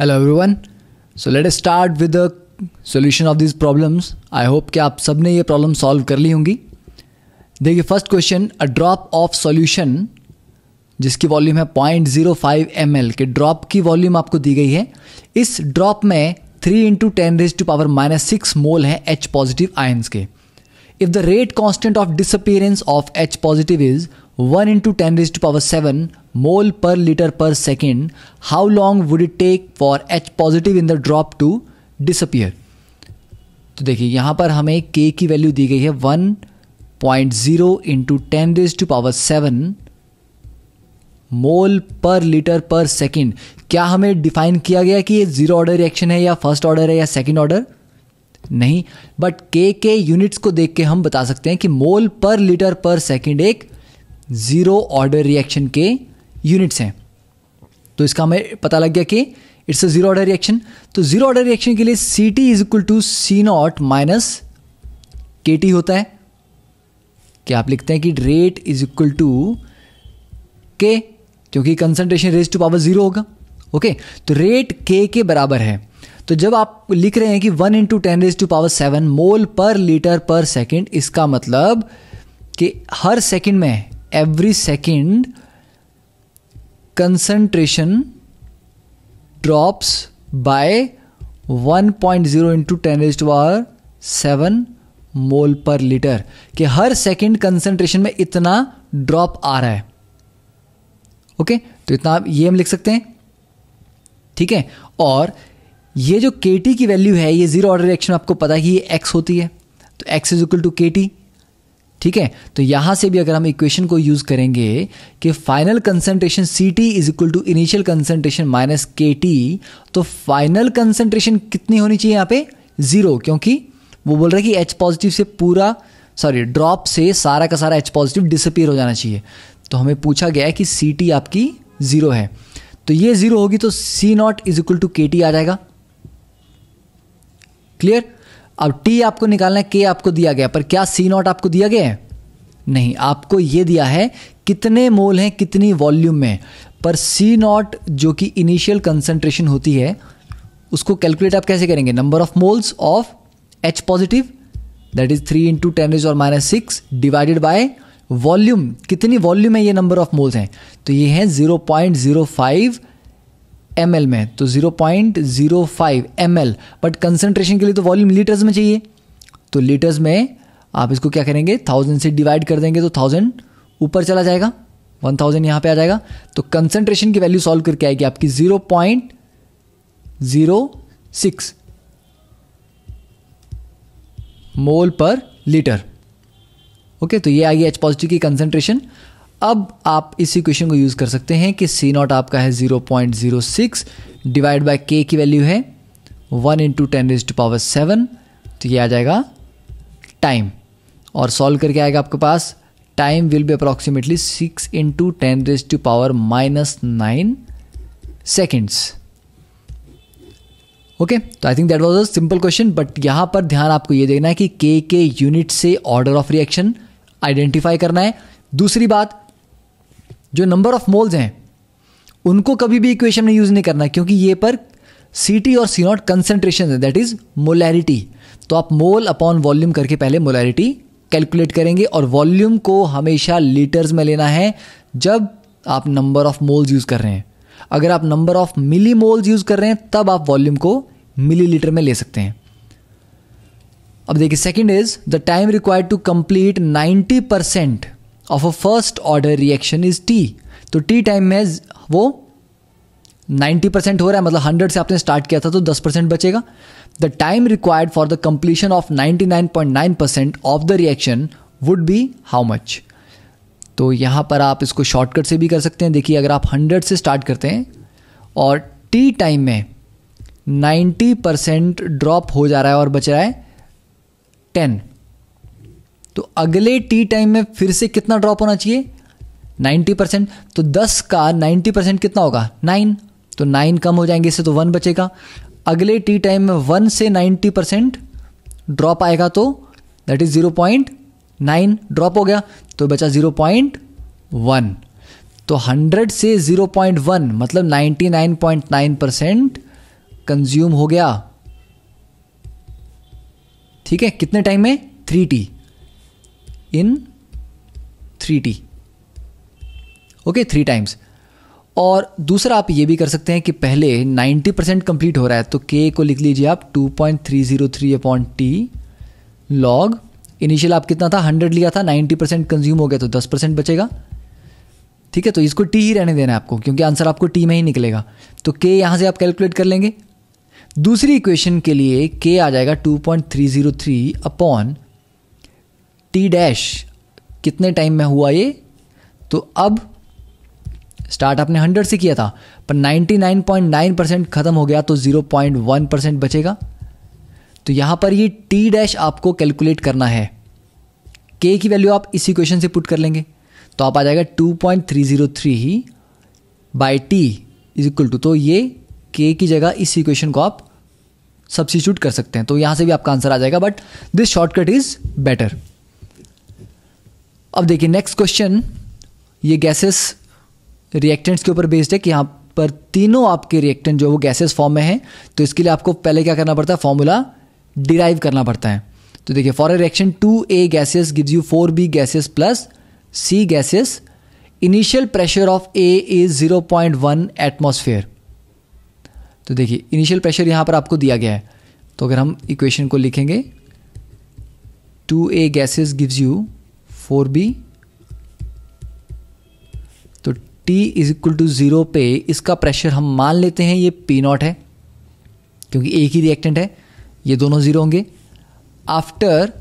Hello everyone so let start with the solution of this problems I hope कि आप सब ने ये प्रॉब्लम सॉल्व कर ली होंगी देखिए first question a drop of solution जिसकी वॉल्यूम है point zero five M L के ड्रॉप की वॉल्यूम आपको दी गई है इस ड्रॉप में three into ten raise to power minus six mole है एच पॉजिटिव आयन्स के if the rate constant of disappearance of H positive is one into ten raise to power seven mole per litre per second how long would it take for H positive in the drop to disappear तो देखिए यहाँ पर हमें के की value दी गई है one point zero into ten raise to power seven mole per litre per second क्या हमें डिफाइन किया गया कि ये ज़ीरो ऑर्डर रिएक्शन है या फर्स्ट ऑर्डर है या सेकेंड ऑर्डर नहीं बट के के यूनिट्स को देख के हम बता सकते हैं कि मोल पर लीटर पर सेकेंड एक ज़ीरो ऑर्डर रिएक्शन के यूनिट्स हैं तो इसका हमें पता लग गया कि it's a zero order reaction तो ज़ीरो ऑर्डर रिएक्शन के लिए C T is equal to C naught minus K T होता है कि आप लिखते हैं कि rate is equal to K क्योंकि concentration raise to power zero होगा ओके तो रेट के के बराबर है तो जब आप लिख रहे हैं कि one into ten raise to power seven mole per litre per second इसका मतलब कि हर सेकेंड में every second concentration drops by 1.0 into ten raise to आर सेवन मोल पर लीटर कि हर सेकेंड कंसंट्रेशन में इतना ड्रॉप आ रहा है ओके तो इतना आप ये हम लिख सकते हैं ठीक है और ये जो के की वैल्यू है ये जीरो ऑर्डर रिएक्शन आपको पता है कि ये एक्स होती है तो X is equal to K T ठीक है तो यहां से भी अगर हम इक्वेशन को यूज़ करेंगे कि final concentration C T is equal to initial concentration minus K T तो फाइनल कंसेंट्रेशन कितनी होनी चाहिए यहां पे ज़ीरो क्योंकि वो बोल रहा है कि एच पॉजिटिव से पूरा सॉरी ड्रॉप से सारा का सारा एच पॉजिटिव डिसअपियर हो जाना चाहिए तो हमें पूछा गया है कि सी टी आपकी ज़ीरो है तो ये ज़ीरो होगी तो C not is equal to K T आ जाएगा क्लियर अब टी आपको निकालना है के आपको दिया गया पर क्या सी नॉट आपको दिया गया है नहीं आपको ये दिया है कितने मोल हैं कितनी वॉल्यूम में पर सी नॉट जो कि इनिशियल कंसंट्रेशन होती है उसको कैलकुलेट आप कैसे करेंगे number of moles of H positive that is three into ten is और minus six divided by volume कितनी वॉल्यूम है ये नंबर ऑफ मोल्स हैं तो ये हैं zero point zero five M L में तो zero point zero five M L but concentration के लिए तो वॉल्यूम लीटर्स में चाहिए तो लीटर्स में आप इसको क्या करेंगे थाउजेंड से डिवाइड कर देंगे तो थाउजेंड ऊपर चला जाएगा वन थाउजेंड यहां पर आ जाएगा तो कंसनट्रेशन की वैल्यू सॉल्व करके आएगी आपकी zero point zero six mole per litre okay तो ये आ गई एच पॉजिटिव की कंसेंट्रेशन अब आप इस इक्वेशन को यूज़ कर सकते हैं कि सी नॉट आपका है zero zero point six divide by K की वैल्यू है one into ten is to power seven तो ये आ जाएगा टाइम और सॉल्व करके आएगा आपके पास time will be approximately six into ten raise to power minus nine seconds okay तो I think that was a simple question but यहां पर ध्यान आपको यह देखना है कि के के यूनिट से ऑर्डर ऑफ रिएक्शन आइडेंटिफाई करना है दूसरी बात जो नंबर ऑफ मोल्स हैं उनको कभी भी इक्वेशन में यूज़ नहीं करना क्योंकि ये पर सी टी और सी नॉट कंसेंट्रेशन है दैट इज मोलैरिटी तो आप मोल अपॉन वॉल्यूम करके पहले मोलैरिटी कैलकुलेट करेंगे और वॉल्यूम को हमेशा लीटर्स में लेना है जब आप नंबर ऑफ मोल्स यूज़ कर रहे हैं अगर आप number of millimoles use कर रहे हैं तब आप वॉल्यूम को मिली लीटर में ले सकते हैं अब देखिए second is the time required to complete 90 percent of a first order reaction is T तो टी टाइम में वो 90 परसेंट हो रहा है मतलब 100 से आपने स्टार्ट किया था तो 10 परसेंट बचेगा the time required for the completion of 99.9% of the reaction would be how much तो यहाँ पर आप इसको शॉर्टकट से भी कर सकते हैं देखिए अगर आप 100 से स्टार्ट करते हैं और टी टाइम में 90 परसेंट ड्रॉप हो जा रहा है और बच रहा है 10 तो अगले टी टाइम में फिर से कितना ड्रॉप होना चाहिए 90 परसेंट तो 10 का 90 परसेंट कितना होगा 9 तो 9 कम हो जाएंगे इससे तो 1 बचेगा अगले टी टाइम में वन से नाइन्टी परसेंट ड्रॉप आएगा तो that is zero point nine drop हो गया तो बचा जीरो पॉइंट वन तो हंड्रेड से जीरो पॉइंट वन मतलब ninety nine point nine percent consume हो गया ठीक है कितने टाइम में three T in three T okay three times और दूसरा आप ये भी कर सकते हैं कि पहले 90 परसेंट कंप्लीट हो रहा है तो के को लिख लीजिए आप 2.303 point three zero three upon T log initial आप कितना था 100 लिया था 90 परसेंट कंज्यूम हो गया तो 10 परसेंट बचेगा ठीक है तो इसको टी ही रहने देना है आपको क्योंकि आंसर आपको टी में ही निकलेगा तो के यहाँ से आप कैलकुलेट कर लेंगे दूसरी इक्वेशन के लिए के आ जाएगा 2.303 अपॉन टी डैश कितने टाइम में हुआ ये तो अब स्टार्ट आपने हंड्रेड से किया था पर ninety nine point nine percent खत्म हो गया तो जीरो पॉइंट वन परसेंट बचेगा तो यहां पर ये टी डैश आपको कैलकुलेट करना है के की वैल्यू आप इस इक्वेशन से पुट कर लेंगे तो आप आ जाएगा two point three zero three ही by T is equal to तो ये के की जगह इस इक्वेशन को आप सब्सिट्यूट कर सकते हैं तो यहां से भी आपका आंसर आ जाएगा but this shortcut is better अब देखिए नेक्स्ट क्वेश्चन ये गैसेस रिएक्टेंट्स के ऊपर बेस्ड है कि यहाँ पर तीनों आपके रिएक्टेंट जो वो गैसेस फॉर्म में हैं तो इसके लिए आपको पहले क्या करना पड़ता है फॉर्मूला डिराइव करना पड़ता है तो देखिए for A reaction two A gases gives you four B gases plus C gases initial pressure of A is zero point one atmosphere तो देखिए इनिशियल प्रेशर यहां पर आपको दिया गया है तो अगर हम इक्वेशन को लिखेंगे two A gases gives you four B T is equal to zero पे इसका प्रेशर हम मान लेते हैं ये पी नॉट है क्योंकि एक ही रिएक्टेंट है ये दोनों ज़ीरो होंगे आफ्टर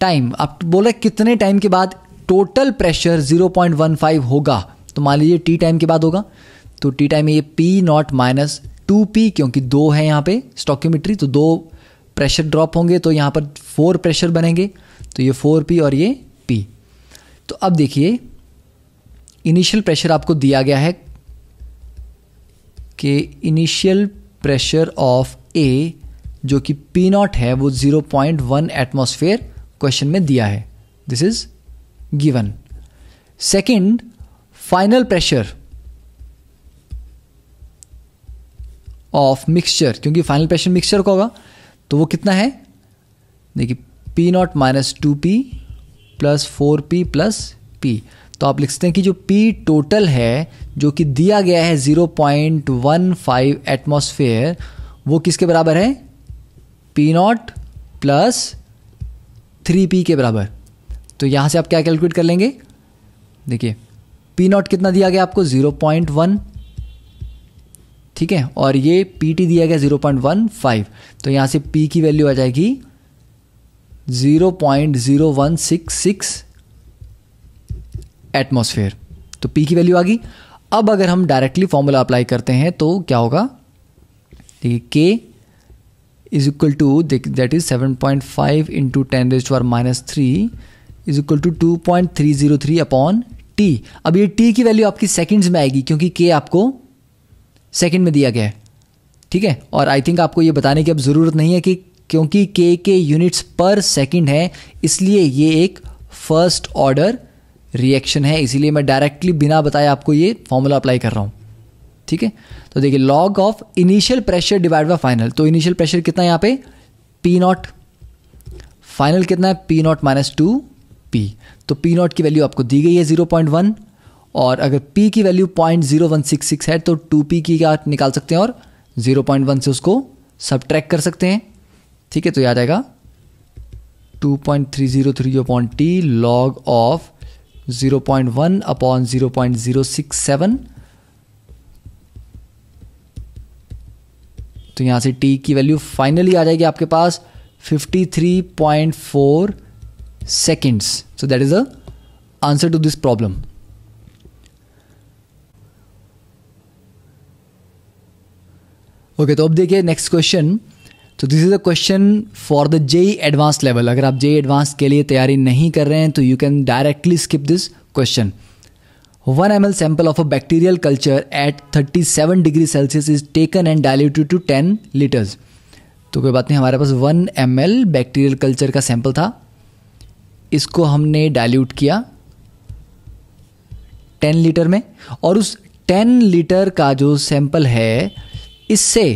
टाइम आप बोले कितने टाइम के बाद टोटल प्रेशर 0.15 होगा तो मान लीजिए टी टाइम के बाद होगा तो टी टाइम में ये P not minus two P क्योंकि दो है यहाँ पे स्टॉक्यूमेट्री तो दो प्रेशर ड्रॉप होंगे तो यहाँ पर फोर प्रेशर बनेंगे तो ये फोर पी और ये पी तो अब देखिए इनिशियल प्रेशर आपको दिया गया है कि इनिशियल प्रेशर ऑफ ए जो कि पी नॉट है वो 0.1 एटमोसफेयर क्वेश्चन में दिया है this is given second final pressure of mixture क्योंकि फाइनल प्रेशर मिक्सचर का होगा तो वो कितना है देखिए P not minus two P plus four P plus P तो आप लिख सकते हैं कि जो पी टोटल है जो कि दिया गया है 0.15 एटमोसफेयर वो किसके बराबर है P not plus three P के बराबर तो यहाँ से आप क्या कैलकुलेट कर लेंगे देखिए पी नॉट कितना दिया गया आपको ज़ीरो पॉइंट वन ठीक है और ये पी टी दिया गया ज़ीरो पॉइंट वन फाइव तो यहाँ से पी की वैल्यू आ जाएगी zero point zero one six six atmosphere तो पी की वैल्यू आ गई अब अगर हम डायरेक्टली फॉर्मूला अप्लाई करते हैं तो क्या होगा देखिए K is equal to that is seven point five into ten raise to R minus three is equal to two point three zero three upon T अब ये टी की वैल्यू आपकी सेकेंड्स में आएगी क्योंकि के आपको सेकेंड में दिया गया है ठीक है और आई थिंक आपको ये बताने की अब ज़रूरत नहीं है कि क्योंकि के के यूनिट्स पर सेकेंड है इसलिए ये एक फर्स्ट ऑर्डर रिएक्शन है इसीलिए मैं डायरेक्टली बिना बताए आपको ये फॉर्मूला अप्लाई कर रहा हूँ ठीक है तो देखिए log of initial pressure divide by final तो इनिशियल प्रेशर कितना है यहाँ पे पी नॉट फाइनल कितना है P not minus two P तो पी नॉट की वैल्यू आपको दी गई है जीरो पॉइंट वन और अगर पी की value point zero one six six है तो टू पी की आप निकाल सकते हैं और जीरो पॉइंट वन से उसको सब ट्रैक कर सकते हैं ठीक है तो याद आएगा two point three zero three point T log of zero point one upon zero point zero six seven तो यहां से टी की वैल्यू फाइनली आ जाएगी आपके पास fifty three point four seconds so that is a answer to this problem okay तो अब देखिए नेक्स्ट क्वेश्चन तो this is a question for the JEE advance level अगर आप जेई एडवांस e के लिए तैयारी नहीं कर रहे हैं तो you can directly skip this question one M L sample of a bacterial culture at thirty seven degree Celsius is taken and diluted to ten litres तो कोई बात नहीं हमारे पास one M L bacterial culture का sample था इसको हमने डायल्यूट किया टेन लीटर में और उस टेन लीटर का जो सैंपल है इससे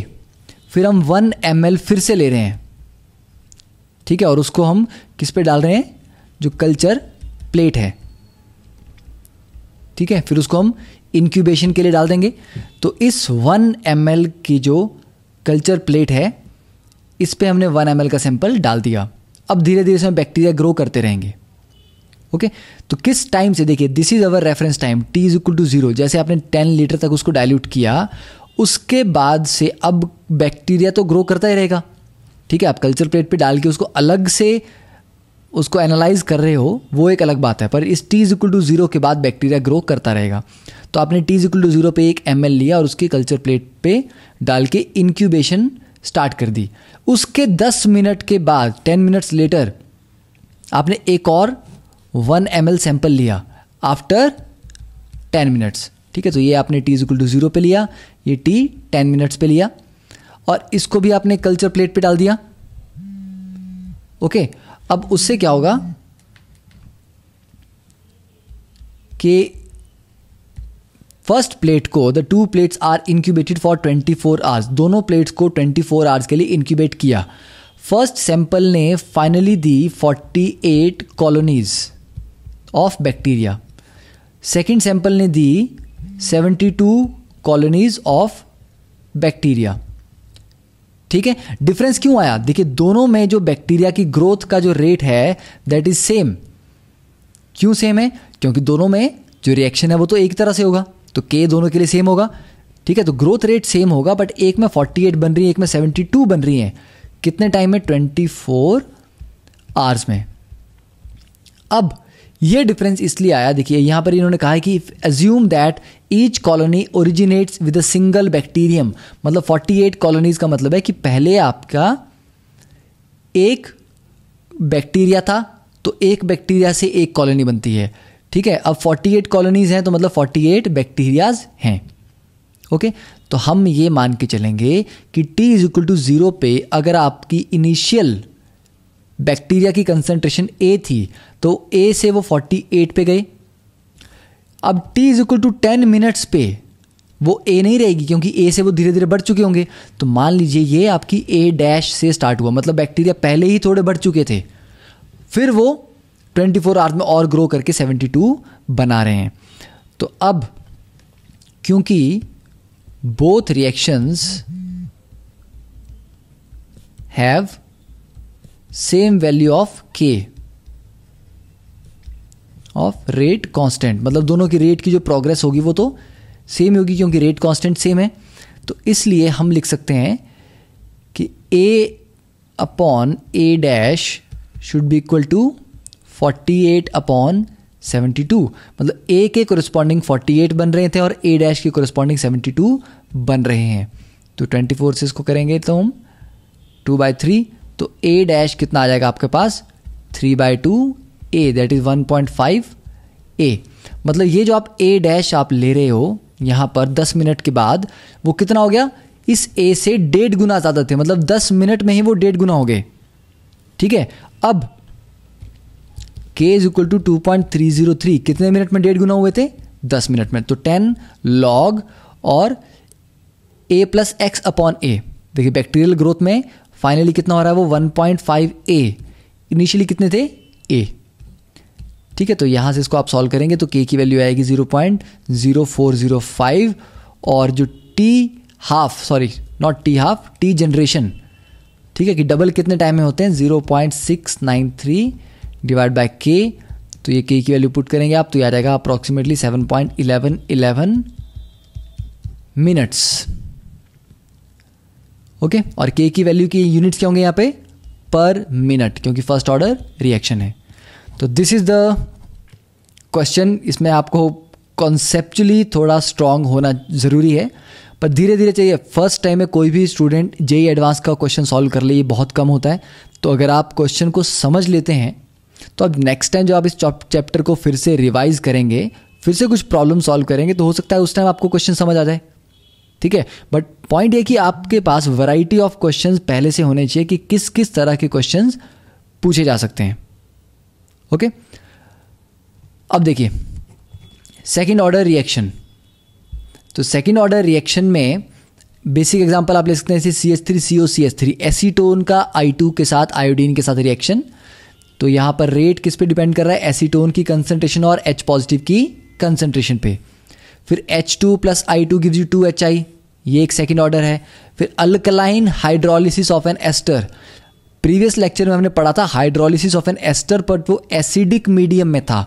फिर हम वन एम फिर से ले रहे हैं ठीक है और उसको हम किस पे डाल रहे हैं जो कल्चर प्लेट है ठीक है फिर उसको हम इंक्यूबेशन के लिए डाल देंगे तो इस वन एम की जो कल्चर प्लेट है इस पर हमने वन एम का सैंपल डाल दिया अब धीरे धीरे इसमें बैक्टीरिया ग्रो करते रहेंगे ओके तो किस टाइम से देखिए this is our reference time T is equal to zero जैसे आपने टेन लीटर तक उसको डायल्यूट किया उसके बाद से अब बैक्टीरिया तो ग्रो करता ही रहेगा ठीक है आप कल्चर प्लेट पे डाल के उसको अलग से उसको एनालाइज कर रहे हो वो एक अलग बात है पर इस टी इक्वल टू ज़ीरो के बाद बैक्टीरिया ग्रो करता रहेगा तो आपने टी इक्वल टू ज़ीरो पे एक एम लिया और उसकी कल्चर प्लेट पे डाल के इनक्यूबेशन स्टार्ट कर दी उसके दस मिनट के बाद टेन मिनट्स लेटर आपने एक और वन एम सैंपल लिया आफ्टर टेन मिनट्स ठीक है तो ये आपने टी इजिकल टू जीरो पर लिया ये टी टेन मिनट्स पर लिया और इसको भी आपने कल्चर प्लेट पर डाल दिया ओके अब उससे क्या होगा कि फर्स्ट प्लेट को the two plates are incubated for 24 hours दोनों प्लेट्स को 24 आवर्स के लिए इंक्यूबेट किया फर्स्ट सैंपल ने फाइनली दी 48 colonies of bacteria second sample ने दी seventy two colonies of bacteria ठीक है डिफरेंस क्यों आया देखिए दोनों में जो बैक्टीरिया की ग्रोथ का जो रेट है दैट इज सेम क्यों सेम है क्योंकि दोनों में जो रिएक्शन है वो तो एक तरह से होगा तो के दोनों के लिए सेम होगा ठीक है तो ग्रोथ रेट सेम होगा बट एक में 48 बन रही है एक में 72 बन रही है कितने टाइम में 24 आवर्स में अब ये डिफरेंस इसलिए आया देखिए यहाँ पर इन्होंने कहा है कि assume that each colony originates with a single bacterium मतलब 48 कॉलोनीज का मतलब है कि पहले आपका एक बैक्टीरिया था तो एक बैक्टीरिया से एक कॉलोनी बनती है ठीक है अब 48 कॉलोनीज हैं तो मतलब 48 बैक्टीरियाज हैं ओके तो हम ये मान के चलेंगे कि T is equal to zero पे अगर आपकी इनिशियल बैक्टीरिया की कंसनट्रेशन ए थी तो ए से वो 48 पे गए अब T is equal to ten minutes पे वो ए नहीं रहेगी क्योंकि ए से वो धीरे धीरे बढ़ चुके होंगे तो मान लीजिए ये आपकी ए डैश से स्टार्ट हुआ मतलब बैक्टीरिया पहले ही थोड़े बढ़ चुके थे फिर वो 24 फोर आवर्स में और ग्रो करके 72 बना रहे हैं तो अब क्योंकि both reactions have same value of K of rate constant मतलब दोनों की रेट की जो प्रोग्रेस होगी वो तो सेम होगी क्योंकि रेट कांस्टेंट सेम है तो इसलिए हम लिख सकते हैं कि A upon A dash should be equal to forty eight upon seventy two मतलब ए के कोरिस्पॉन्डिंग फोर्टी एट बन रहे थे और ए डैश के कोरिस्पॉन्डिंग सेवेंटी टू बन रहे हैं तो ट्वेंटी फोर से इसको करेंगे तो हम टू बाई थ्री तो ए डैश कितना आ जाएगा आपके पास three by two A that is one point five A मतलब ये जो आप ए डैश आप ले रहे हो यहाँ पर दस मिनट के बाद वो कितना हो गया इस ए से डेढ़ गुना ज़्यादा थे मतलब दस मिनट में ही वो डेढ़ गुना हो गए ठीक है अब K is equal to two point three zero three कितने मिनट में डेढ़ गुना हुए थे दस मिनट में तो टेन लॉग और A plus X upon A देखिए बैक्टीरियल ग्रोथ में फाइनली कितना हो रहा है वो 1.5 ए इनिशियली कितने थे ए ठीक है तो यहाँ से इसको आप सॉल्व करेंगे तो के की वैल्यू आएगी 0.0405 और जो T half sorry not T half T generation ठीक है कि डबल कितने टाइम में होते हैं 0.693 डिवाइड बाय के तो ये के की वैल्यू पुट करेंगे आप तो ये आ जाएगा अप्रॉक्सीमेटली इलेवन मिनट्स ओके और के की वैल्यू की यूनिट्स क्या होंगे यहाँ पे पर मिनट क्योंकि फर्स्ट ऑर्डर रिएक्शन है तो दिस इज़ द क्वेश्चन इसमें आपको कॉन्सेप्चुअली थोड़ा स्ट्रांग होना ज़रूरी है पर धीरे धीरे चाहिए फर्स्ट टाइम में कोई भी स्टूडेंट जेई एडवांस का क्वेश्चन सॉल्व कर ले ये बहुत कम होता है तो अगर आप क्वेश्चन को समझ लेते हैं तो अब नेक्स्ट टाइम जो आप इस चैप्टर को फिर से रिवाइज करेंगे फिर से कुछ प्रॉब्लम सॉल्व करेंगे तो हो सकता है उस टाइम आपको क्वेश्चन समझ आ जाए ठीक है बट पॉइंट ये कि आपके पास वैरायटी ऑफ क्वेश्चन पहले से होने चाहिए कि किस किस तरह के क्वेश्चन पूछे जा सकते हैं ओके अब देखिए सेकेंड ऑर्डर रिएक्शन तो सेकेंड ऑर्डर रिएक्शन में बेसिक एग्जाम्पल आप ले सकते हैं C S three C O C S three acetone का आई टू के साथ आयोडीन के साथ रिएक्शन तो यहां पर रेट किस पे डिपेंड कर रहा है एसीटोन की कंसेंट्रेशन और एच पॉजिटिव की कंसेंट्रेशन पे फिर H two plus I two give you two H I ये एक सेकेंड ऑर्डर है फिर alkaline hydrolysis of an ester previous lecture में हमने पढ़ा था hydrolysis of an ester but वो एसिडिक मीडियम में था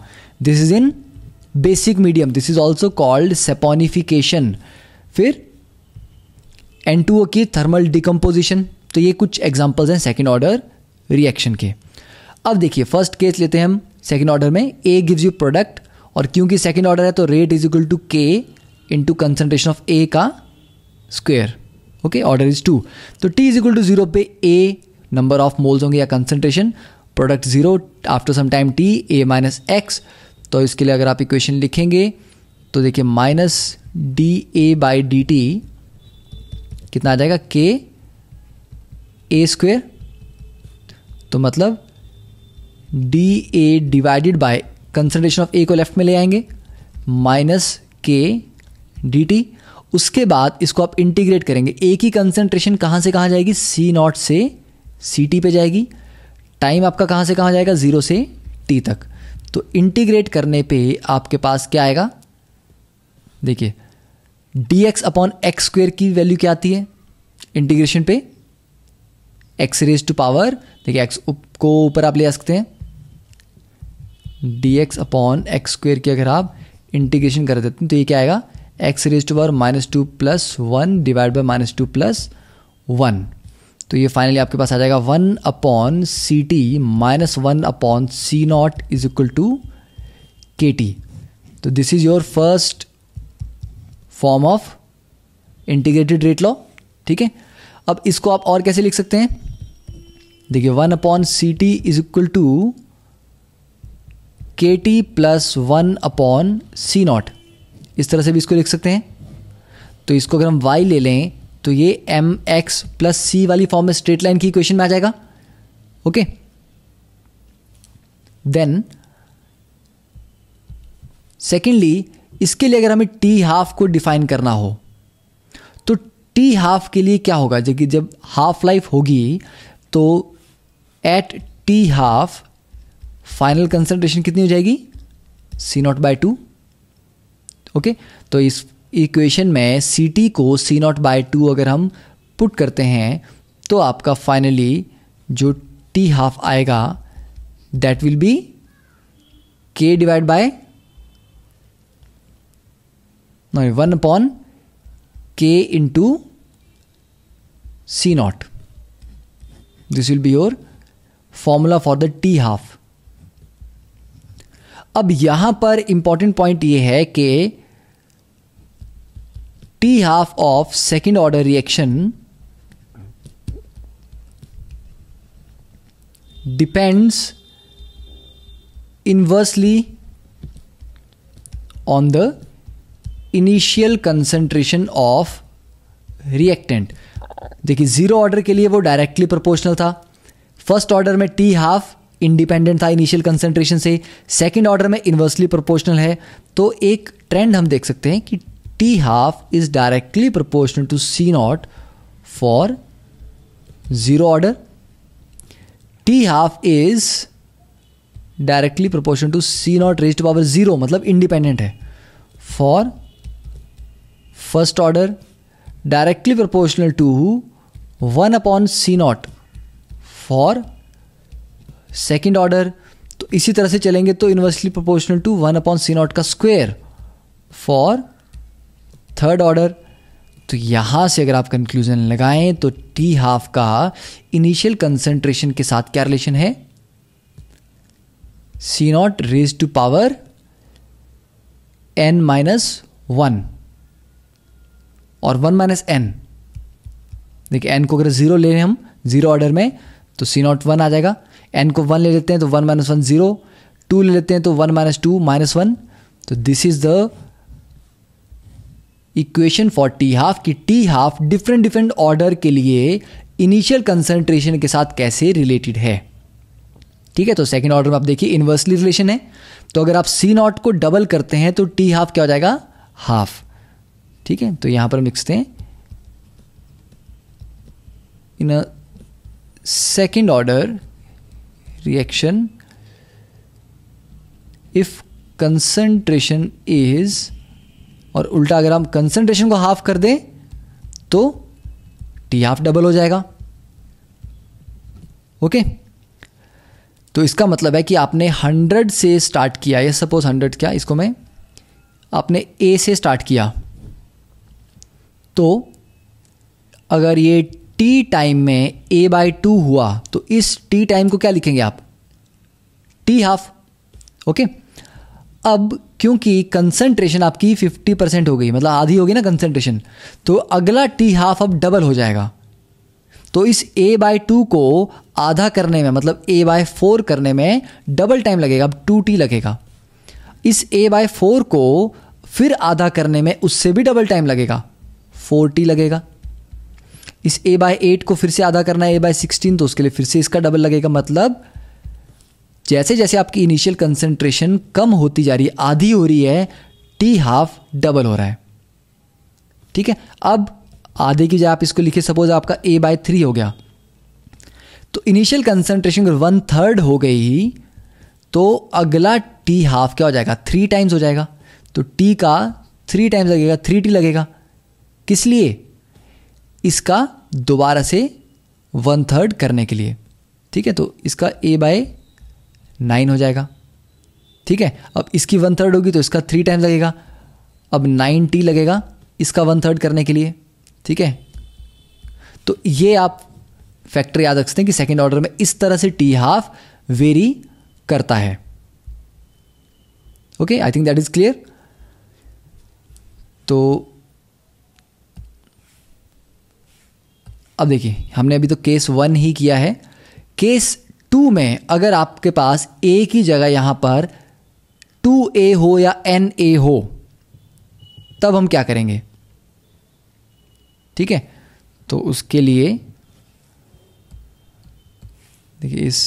this is in basic medium this is also called saponification फिर एन टू ओ की थर्मल डिकम्पोजिशन तो ये कुछ एग्जाम्पल्स हैं सेकेंड ऑर्डर रिएक्शन के अब देखिए फर्स्ट केस लेते हैं हम सेकेंड ऑर्डर में ए गिव्स यू प्रोडक्ट और क्योंकि सेकेंड ऑर्डर है तो rate is equal to K into concentration of A का square okay order is two तो T is equal to zero पे ए नंबर ऑफ मोल्स होंगे या concentration product zero after some time T A minus X तो इसके लिए अगर आप इक्वेशन लिखेंगे तो देखिए minus D A by D T कितना आ जाएगा के ए स्क्वेयर तो मतलब D A divided by concentration of A को लेफ्ट में ले आएंगे माइनस के डी टी उसके बाद इसको आप इंटीग्रेट करेंगे ए की कंसनट्रेशन कहाँ से कहाँ जाएगी सी नॉट से सी टी पे जाएगी टाइम आपका कहाँ से कहाँ जाएगा ज़ीरो से टी तक तो इंटीग्रेट करने पे आपके पास क्या आएगा देखिए D X upon X square की वैल्यू क्या आती है इंटीग्रेशन पे एक्स रेज टू पावर देखिए एक्स को ऊपर आप ले आ सकते हैं D X upon X square की अगर आप इंटीग्रेशन कर देते हैं तो ये क्या आएगा X raise to power minus two plus one divide by minus two plus one तो ये फाइनली आपके पास आ जाएगा one upon C T minus one upon C not is equal to K T तो this is your first form of integrated rate law ठीक है अब इसको आप और कैसे लिख सकते हैं देखिए one upon C T is equal to K T plus one upon C not इस तरह से भी इसको लिख सकते हैं तो इसको अगर हम वाई ले लें तो ये एम एक्स प्लस सी वाली फॉर्म में स्ट्रेट लाइन की इक्वेशन में आ जाएगा ओके देन सेकेंडली इसके लिए अगर हमें टी हाफ को डिफाइन करना हो तो टी हाफ के लिए क्या होगा जबकि जब हाफ लाइफ होगी तो at T half final concentration कितनी हो जाएगी C not by two okay तो इस इक्वेशन में सी टी को सी नॉट बाय टू अगर हम पुट करते हैं तो आपका फाइनली जो टी हाफ आएगा that will be K divide by one upon K into C not this will be your formula for the T half अब यहां पर इंपॉर्टेंट पॉइंट ये है कि T half of second order reaction depends inversely on the initial concentration of reactant देखिए zero order के लिए वो डायरेक्टली प्रोपोर्शनल था फर्स्ट ऑर्डर में टी हाफ इंडिपेंडेंट था इनिशियल कंसेंट्रेशन से सेकेंड ऑर्डर में इन्वर्सली प्रोपोर्शनल है तो एक ट्रेंड हम देख सकते हैं कि T half is directly proportional to C not for zero order T half is directly proportional to C not raise to power zero मतलब इंडिपेंडेंट है for first order directly proportional to one upon C not for second order तो इसी तरह से चलेंगे तो inversely proportional to one upon C not का square for third order तो यहां से अगर आप कंक्लूजन लगाएं तो टी हाफ का इनिशियल कंसेंट्रेशन के साथ क्या रिलेशन है C not raise to power N minus one और वन माइनस एन देखिए एन को अगर ज़ीरो ले लें हम ज़ीरो ऑर्डर में तो सी नॉट वन आ जाएगा एन को वन ले लेते हैं तो one minus one zero two ले लेते हैं तो one minus two minus one तो this is the equation for T half की T half different different order के लिए इनिशियल कंसेंट्रेशन के साथ कैसे रिलेटेड है ठीक है तो सेकेंड ऑर्डर में आप देखिए इन्वर्सली रिलेशन है तो अगर आप सी नॉट को डबल करते हैं तो टी हाफ क्या हो जाएगा हाफ ठीक है तो यहां पर हम लिखते हैं in second order reaction if concentration is और उल्टा अगर हम कंसंट्रेशन को हाफ कर दें तो टी हाफ डबल हो जाएगा ओके okay? तो इसका मतलब है कि आपने 100 से स्टार्ट किया ये सपोज 100 क्या इसको मैं आपने ए से स्टार्ट किया तो अगर ये टी टाइम में ए बाई टू हुआ तो इस टी टाइम को क्या लिखेंगे आप टी हाफ ओके अब क्योंकि कंसंट्रेशन आपकी 50 परसेंट हो गई मतलब आधी होगी ना कंसंट्रेशन तो अगला टी हाफ अब डबल हो जाएगा तो इस ए बाय टू को आधा करने में मतलब ए बाय फोर करने में डबल टाइम लगेगा अब टू टी लगेगा इस ए बाय फोर को फिर आधा करने में उससे भी डबल टाइम लगेगा फोर टी लगेगा इस ए बाय एट को फिर से आधा करना है ए बाय सिक्सटीन तो उसके लिए फिर से इसका डबल लगेगा मतलब जैसे जैसे आपकी इनिशियल कंसेंट्रेशन कम होती जा रही है आधी हो रही है टी हाफ डबल हो रहा है ठीक है अब आधे की जगह आप इसको लिखे सपोज आपका ए बाय थ्री हो गया तो इनिशियल कंसेंट्रेशन अगर वन थर्ड हो गई तो अगला टी हाफ क्या हो जाएगा थ्री टाइम्स हो जाएगा तो टी का थ्री टाइम्स लगेगा थ्री टी लगेगा किस लिए इसका दोबारा से वन थर्ड करने के लिए ठीक है तो इसका ए बाय नाइन हो जाएगा ठीक है अब इसकी वन थर्ड होगी तो इसका थ्री टाइम लगेगा अब नाइन टी लगेगा इसका वन थर्ड करने के लिए ठीक है तो ये आप फैक्टर याद रख सकते हैं कि सेकेंड ऑर्डर में इस तरह से टी हाफ वेरी करता है okay I think that is clear तो अब देखिए हमने अभी तो केस वन ही किया है केस टू में अगर आपके पास एक ही जगह यहां पर टू ए हो या एन ए हो तब हम क्या करेंगे ठीक है तो उसके लिए देखिए इस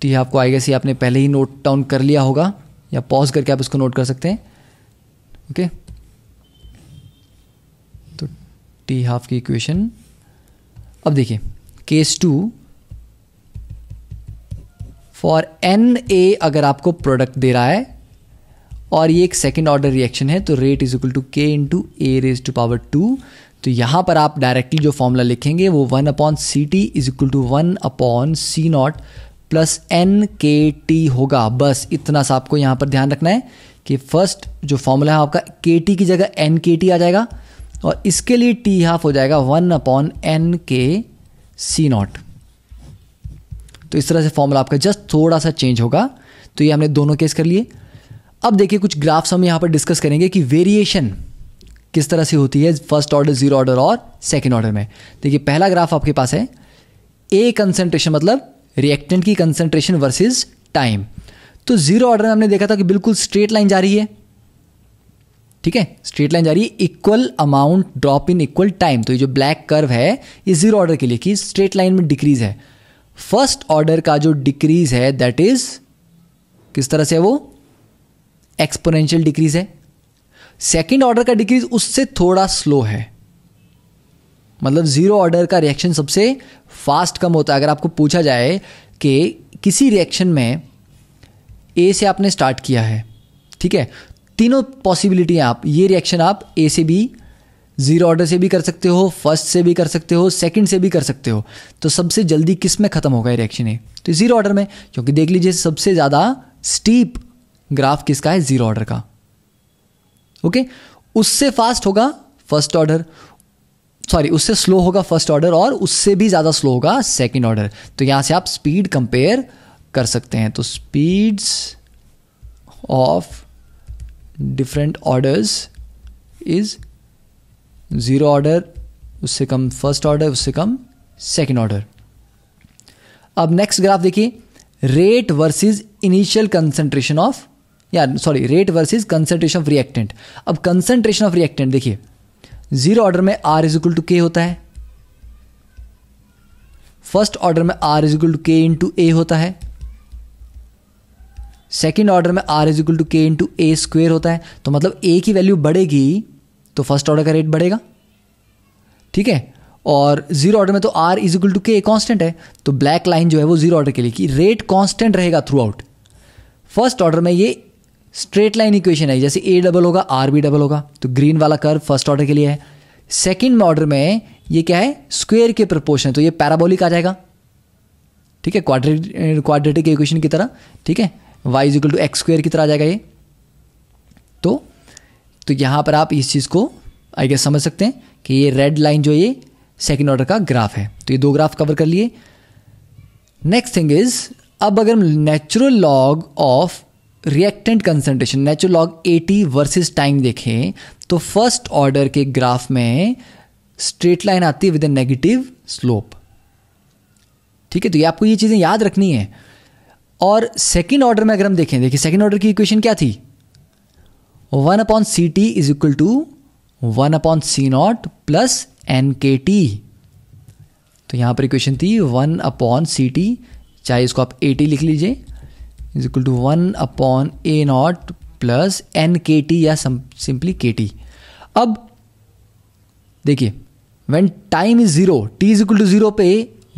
टी आपको आएगा सी आपने पहले ही नोट डाउन कर लिया होगा या पॉज करके आप इसको नोट कर सकते हैं ओके okay? तो टी हाफ की इक्वेशन अब देखिए case two for N A अगर आपको प्रोडक्ट दे रहा है और ये एक सेकेंड ऑर्डर रिएक्शन है तो rate is equal to K into A raise to power two तो यहां पर आप डायरेक्टली जो फॉर्मूला लिखेंगे वो one upon C T is equal to one upon C naught plus N K T होगा बस इतना सा आपको यहां पर ध्यान रखना है कि फर्स्ट जो फॉर्मूला है आपका के टी की जगह एन के टी आ जाएगा और इसके लिए टी हाफ हो जाएगा वन अपॉन एन के सी नॉट तो इस तरह से फॉर्मूला आपका जस्ट थोड़ा सा चेंज होगा तो ये हमने दोनों केस कर लिए अब देखिए कुछ ग्राफ्स हम यहाँ पर डिस्कस करेंगे कि वेरिएशन किस तरह से होती है फर्स्ट ऑर्डर जीरो ऑर्डर और सेकेंड ऑर्डर में देखिए पहला ग्राफ आपके पास है ए कंसेंट्रेशन मतलब रिएक्टेंट की कंसेंट्रेशन वर्सेज टाइम तो जीरो ऑर्डर में हमने देखा था कि बिल्कुल स्ट्रेट लाइन जा रही है ठीक है स्ट्रेट लाइन जा रही है equal amount drop in equal time तो ये जो ब्लैक कर्व है ये जीरो ऑर्डर के लिए कि स्ट्रेट लाइन में डिक्रीज है फर्स्ट ऑर्डर का जो डिक्रीज है दैट इज किस तरह से है वो एक्सपोनेंशियल डिक्रीज है सेकेंड ऑर्डर का डिक्रीज उससे थोड़ा स्लो है मतलब जीरो ऑर्डर का रिएक्शन सबसे फास्ट कम होता है अगर आपको पूछा जाए कि किसी रिएक्शन में ए से आपने स्टार्ट किया है ठीक है तीनों पॉसिबिलिटी आप ये रिएक्शन आप ए से बी ज़ीरो ऑर्डर से भी कर सकते हो फर्स्ट से भी कर सकते हो सेकंड से भी कर सकते हो तो सबसे जल्दी किस में ख़त्म होगा ये रिएक्शन ए तो ज़ीरो ऑर्डर में क्योंकि देख लीजिए सबसे ज़्यादा स्टीप ग्राफ किसका है ज़ीरो ऑर्डर का ओके उससे फास्ट होगा फर्स्ट ऑर्डर सॉरी उससे स्लो होगा फर्स्ट ऑर्डर और उससे भी ज़्यादा स्लो होगा सेकेंड ऑर्डर तो यहां से आप स्पीड कंपेयर कर सकते हैं तो speeds of different orders is zero order उससे कम फर्स्ट ऑर्डर उससे कम सेकेंड ऑर्डर अब नेक्स्ट ग्राफ देखिए rate versus initial concentration of या sorry rate versus concentration of reactant अब कंसंट्रेशन ऑफ रिएक्टेंट देखिए जीरो ऑर्डर में R is equal to K होता है फर्स्ट ऑर्डर में R is equal to K into A होता है सेकेंड ऑर्डर में R is equal to K into A square होता है तो मतलब ए की वैल्यू बढ़ेगी तो फर्स्ट ऑर्डर का रेट बढ़ेगा ठीक है और जीरो ऑर्डर में तो R is equal to K constant है तो ब्लैक लाइन जो है वो जीरो ऑर्डर के लिए कि रेट कॉन्स्टेंट रहेगा थ्रू आउट फर्स्ट ऑर्डर में ये स्ट्रेट लाइन इक्वेशन है जैसे ए डबल होगा आर भी डबल होगा तो ग्रीन वाला कर्व फर्स्ट ऑर्डर के लिए है सेकेंड ऑर्डर में ये क्या है स्क्वेयर के प्रपोर्शन तो ये पैराबोलिक आ जाएगा ठीक है क्वाड्रेटिक इक्वेशन की तरह ठीक है Y is equal to X square की तरह आ जाएगा ये तो तो यहाँ पर आप इस चीज़ को आई गेस समझ सकते हैं कि ये रेड लाइन जो ये सेकेंड ऑर्डर का ग्राफ है तो ये दो ग्राफ कवर कर लिए नेक्स्ट थिंग इज अब अगर हम natural log of reactant concentration natural log T versus time देखें तो फर्स्ट ऑर्डर के ग्राफ में स्ट्रेट लाइन आती है विद ए नेगेटिव स्लोप ठीक है तो ये आपको ये चीज़ें याद रखनी है और सेकेंड ऑर्डर में अगर हम देखें देखिए सेकेंड ऑर्डर की इक्वेशन क्या थी one upon C T is equal to one upon C naught plus N K T तो यहां पर इक्वेशन थी वन अपॉन सी टी चाहे इसको आप ए टी लिख लीजिए is equal to one upon A naught plus N K T या सिंपली के टी अब देखिए when time is zero T is equal to zero पे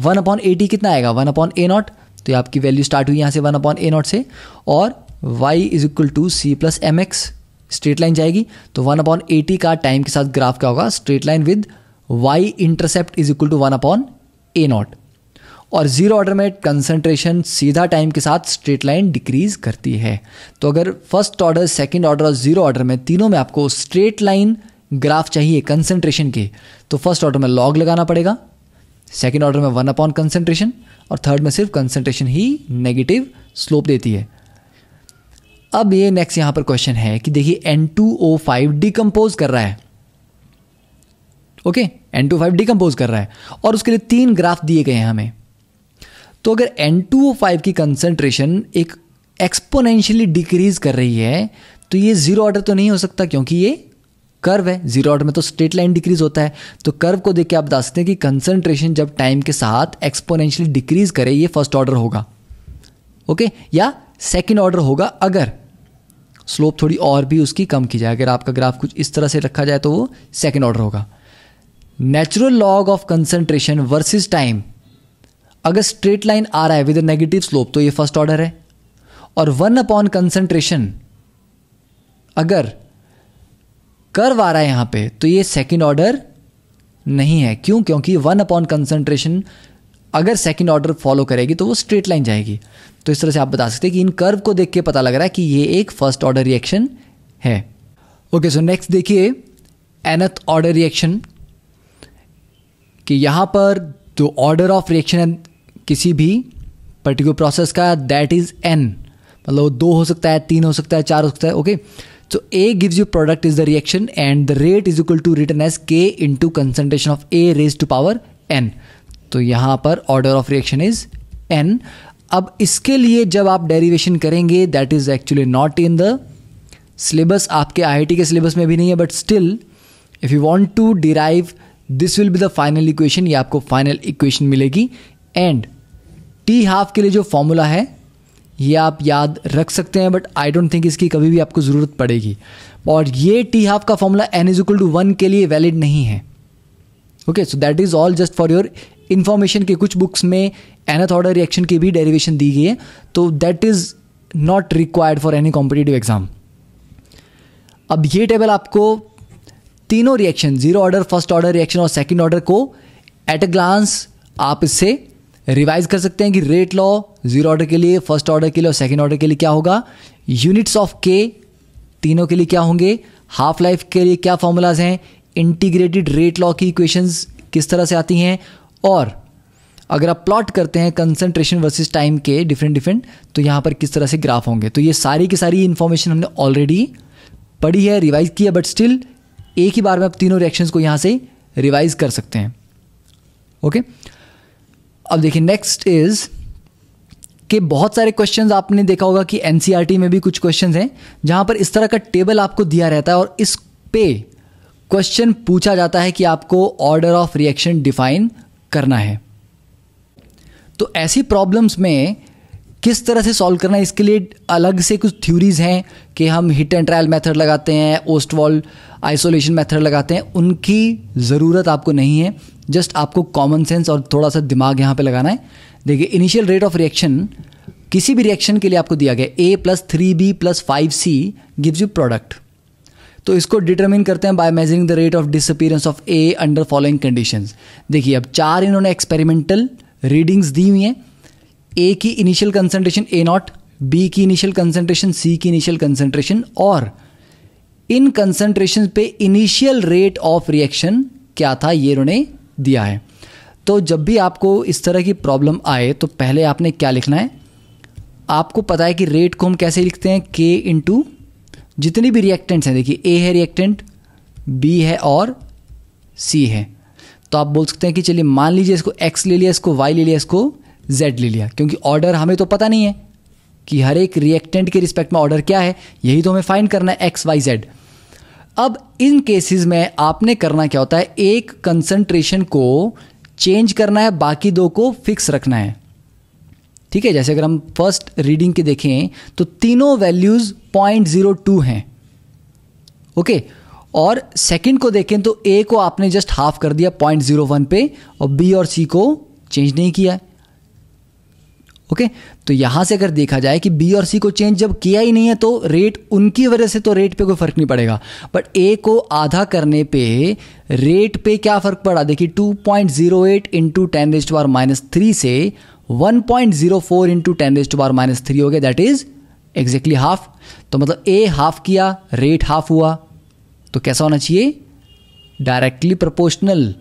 वन अपॉन ए टी कितना आएगा वन अपॉन ए नॉट तो आपकी value start हुई यहाँ से वन अपॉन ए नॉट से और Y is equal to C plus M X straight line जाएगी तो वन अपॉन एटी का टाइम के साथ ग्राफ क्या होगा straight line with Y intercept is equal to one upon A naught और जीरो ऑर्डर में कंसंट्रेशन सीधा टाइम के साथ स्ट्रेट लाइन डिक्रीज करती है तो अगर फर्स्ट ऑर्डर सेकंड ऑर्डर और जीरो ऑर्डर में तीनों में आपको स्ट्रेट लाइन ग्राफ चाहिए कंसंट्रेशन के तो फर्स्ट ऑर्डर में लॉग लगाना पड़ेगा सेकेंड ऑर्डर में वन अपॉन कंसंट्रेशन और थर्ड में सिर्फ कंसंट्रेशन ही नेगेटिव स्लोप देती है अब ये नेक्स्ट यहां पर क्वेश्चन है कि देखिए N two O five decompose कर रहा है okay N two five decompose कर रहा है और उसके लिए तीन ग्राफ दिए गए हैं हमें तो अगर एन टू ओ फाइव की कंसेंट्रेशन एक एक्सपोनेंशियली डिक्रीज कर रही है तो ये जीरो ऑर्डर तो नहीं हो सकता क्योंकि ये कर्व है जीरो ऑर्डर में तो स्ट्रेट लाइन डिक्रीज होता है तो कर्व को देख के आप बता सकते हैं कि कंसंट्रेशन जब टाइम के साथ एक्सपोनेंशियली डिक्रीज करे ये फर्स्ट ऑर्डर होगा ओके या सेकेंड ऑर्डर होगा अगर स्लोप थोड़ी और भी उसकी कम की जाए अगर आपका ग्राफ कुछ इस तरह से रखा जाए तो वो सेकेंड ऑर्डर होगा natural log of concentration versus time अगर स्ट्रेट लाइन आ रहा है विद नेगेटिव स्लोप तो ये फर्स्ट ऑर्डर है और वन अपॉन कंसनट्रेशन अगर कर्व आ रहा है यहाँ पे तो ये सेकेंड ऑर्डर नहीं है क्यों क्योंकि वन अपॉन कंसंट्रेशन अगर सेकेंड ऑर्डर फॉलो करेगी तो वो स्ट्रेट लाइन जाएगी तो इस तरह से आप बता सकते हैं कि इन कर्व को देख के पता लग रहा है कि ये एक फर्स्ट ऑर्डर रिएक्शन है ओके सो नेक्स्ट देखिए एनथ ऑर्डर रिएक्शन कि यहाँ पर जो ऑर्डर ऑफ रिएक्शन है किसी भी पर्टिकुलर प्रोसेस का दैट इज़ एन मतलब दो हो सकता है तीन हो सकता है चार हो सकता है okay okay? A gives you product is the reaction and the rate is equal to written as K into concentration of A raise to power N तो यहाँ पर order of reaction is N अब इसके लिए जब आप derivation करेंगे that is actually not in the syllabus आपके आईआईटी के सिलेबस में भी नहीं है but still if you want to derive this will B the final equation ये आपको फाइनल इक्वेशन मिलेगी एंड टी हाफ के लिए जो फॉर्मूला है ये आप याद रख सकते हैं बट आई डोंट थिंक इसकी कभी भी आपको ज़रूरत पड़ेगी और ये टी हाफ का formula N is equal to one के लिए वैलिड नहीं है okay so that is all just for your information के कुछ बुक्स में एनथ ऑर्डर रिएक्शन की भी डेरिवेशन दी गई है तो that is not required for any competitive exam अब ये टेबल आपको तीनों reaction zero order first order reaction और सेकेंड ऑर्डर को एट अ ग्लांस आप इससे रिवाइज कर सकते हैं कि रेट लॉ जीरो ऑर्डर के लिए फर्स्ट ऑर्डर के लिए और सेकेंड ऑर्डर के लिए क्या होगा यूनिट्स ऑफ के तीनों के लिए क्या होंगे हाफ लाइफ के लिए क्या फॉर्मूलाज हैं इंटीग्रेटेड रेट लॉ की इक्वेशंस किस तरह से आती हैं और अगर आप प्लॉट करते हैं कंसंट्रेशन वर्सेस टाइम के डिफरेंट डिफरेंट तो यहाँ पर किस तरह से ग्राफ होंगे तो ये सारी की सारी इन्फॉर्मेशन हमने ऑलरेडी पढ़ी है रिवाइज किया बट स्टिल एक ही बार में आप तीनों रिएक्शंस को यहाँ से रिवाइज कर सकते हैं ओके okay? अब देखिए नेक्स्ट इज कि बहुत सारे क्वेश्चन आपने देखा होगा कि एन e में भी कुछ क्वेश्चन हैं जहां पर इस तरह का टेबल आपको दिया रहता है और इस पे क्वेश्चन पूछा जाता है कि आपको ऑर्डर ऑफ रिएक्शन डिफाइन करना है तो ऐसी प्रॉब्लम्स में किस तरह से सॉल्व करना है इसके लिए अलग से कुछ थ्योरीज हैं कि हम हिट एंड ट्रायल मेथड लगाते हैं ओस्ट आइसोलेशन मेथड लगाते हैं उनकी ज़रूरत आपको नहीं है जस्ट आपको कॉमन सेंस और थोड़ा सा दिमाग यहाँ पे लगाना है देखिए इनिशियल रेट ऑफ रिएक्शन किसी भी रिएक्शन के लिए आपको दिया गया A plus three B plus five C gives you product तो इसको डिटरमिन करते हैं by measuring the rate of disappearance of A under following condition देखिए अब चार इन्होंने एक्सपेरिमेंटल रीडिंग्स दी हुई हैं ए की initial concentration A naught B की इनिशियल कंसनट्रेशन सी की इनिशियल कंसनट्रेशन और इन कंसनट्रेशन पे इनिशियल रेट ऑफ रिएक्शन क्या था ये उन्होंने दिया है तो जब भी आपको इस तरह की प्रॉब्लम आए तो पहले आपने क्या लिखना है आपको पता है कि रेट को हम कैसे लिखते हैं के इंटू जितनी भी रिएक्टेंट्स हैं देखिए ए है रिएक्टेंट बी है और सी है तो आप बोल सकते हैं कि चलिए मान लीजिए इसको एक्स ले लिया इसको वाई ले लिया इसको जेड ले लिया क्योंकि ऑर्डर हमें तो पता नहीं है कि हर एक रिएक्टेंट के रिस्पेक्ट में ऑर्डर क्या है यही तो हमें फाइंड करना है एक्स वाई जेड अब इन केसेस में आपने करना क्या होता है एक कंसंट्रेशन को चेंज करना है बाकी दो को फिक्स रखना है ठीक है जैसे अगर हम फर्स्ट रीडिंग के देखें तो तीनों वैल्यूज पॉइंट जीरो टू हैं ओके और सेकंड को देखें तो ए को आपने जस्ट हाफ कर दिया पॉइंट जीरो वन पे और बी और सी को चेंज नहीं किया है ओके तो यहां से अगर देखा जाए कि बी और सी को चेंज जब किया ही नहीं है तो रेट उनकी वजह से तो रेट पे कोई फर्क नहीं पड़ेगा बट ए को आधा करने पे रेट पे क्या फर्क पड़ा देखिए 2.08 point zero eight into ten raised power minus three से 1.04 point zero four into ten raised power minus three हो गया दैट इज एग्जैक्टली हाफ तो मतलब ए हाफ किया रेट हाफ हुआ तो कैसा होना चाहिए डायरेक्टली प्रपोर्शनल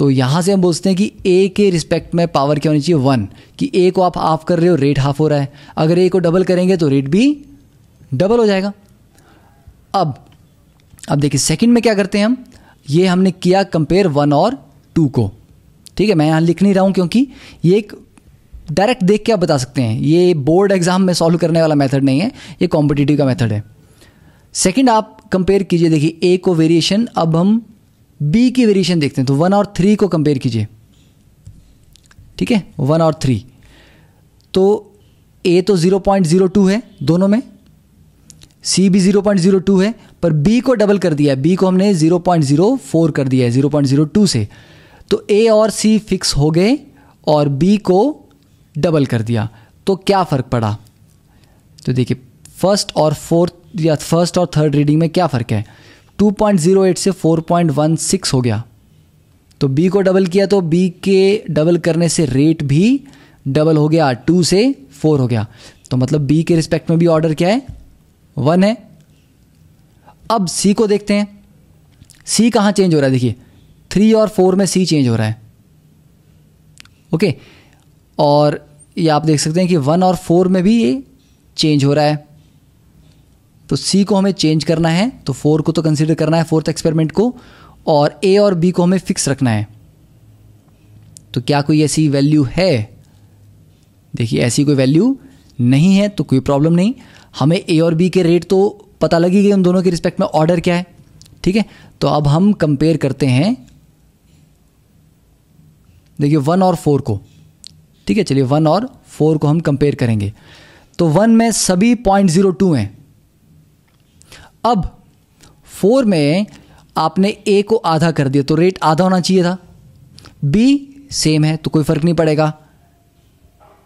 तो यहाँ से हम बोलते हैं कि ए के रिस्पेक्ट में पावर क्या होनी चाहिए वन कि ए को आप हाफ कर रहे हो रेट हाफ हो रहा है अगर ए को डबल करेंगे तो रेट भी डबल हो जाएगा अब अब देखिए सेकंड में क्या करते हैं हम ये हमने किया कंपेयर वन और टू को ठीक है मैं यहाँ लिख नहीं रहा हूँ क्योंकि ये एक डायरेक्ट देख के आप बता सकते हैं ये बोर्ड एग्जाम में सॉल्व करने वाला मेथड नहीं है ये कॉम्पिटिटिव का मेथड है सेकंड आप कंपेयर कीजिए देखिए ए को वेरिएशन अब हम बी की वेरिएशन देखते हैं तो वन और थ्री को कंपेयर कीजिए ठीक है वन और थ्री तो ए तो ज़ीरो पॉइंट ज़ीरो टू है दोनों में सी भी ज़ीरो पॉइंट ज़ीरो टू है पर बी को डबल कर दिया है बी को हमने ज़ीरो पॉइंट ज़ीरो फोर कर दिया है ज़ीरो पॉइंट ज़ीरो टू से तो ए और सी फिक्स हो गए और बी को डबल कर दिया तो क्या फ़र्क पड़ा तो देखिए फर्स्ट और फोर्थ या फर्स्ट और थर्ड रीडिंग में क्या फ़र्क है 2.08 से 4.16 हो गया तो बी को डबल किया तो बी के डबल करने से रेट भी डबल हो गया टू से फोर हो गया तो मतलब बी के रिस्पेक्ट में भी ऑर्डर क्या है वन है अब सी को देखते हैं सी कहाँ चेंज हो रहा है देखिए थ्री और फोर में सी चेंज हो रहा है ओके और ये आप देख सकते हैं कि वन और फोर में भी ये चेंज हो रहा है तो सी को हमें चेंज करना है तो फोर को तो कंसिडर करना है फोर्थ एक्सपेरिमेंट को और ए और बी को हमें फिक्स रखना है तो क्या कोई ऐसी वैल्यू है देखिए ऐसी कोई वैल्यू नहीं है तो कोई प्रॉब्लम नहीं हमें ए और बी के रेट तो पता लगी गई उन दोनों के रिस्पेक्ट में ऑर्डर क्या है ठीक है तो अब हम कंपेयर करते हैं देखिए वन और फोर को ठीक है चलिए वन और फोर को हम कंपेयर करेंगे तो वन में सभी पॉइंट जीरो टू हैं अब फोर में आपने ए को आधा कर दिया तो रेट आधा होना चाहिए था बी सेम है तो कोई फर्क नहीं पड़ेगा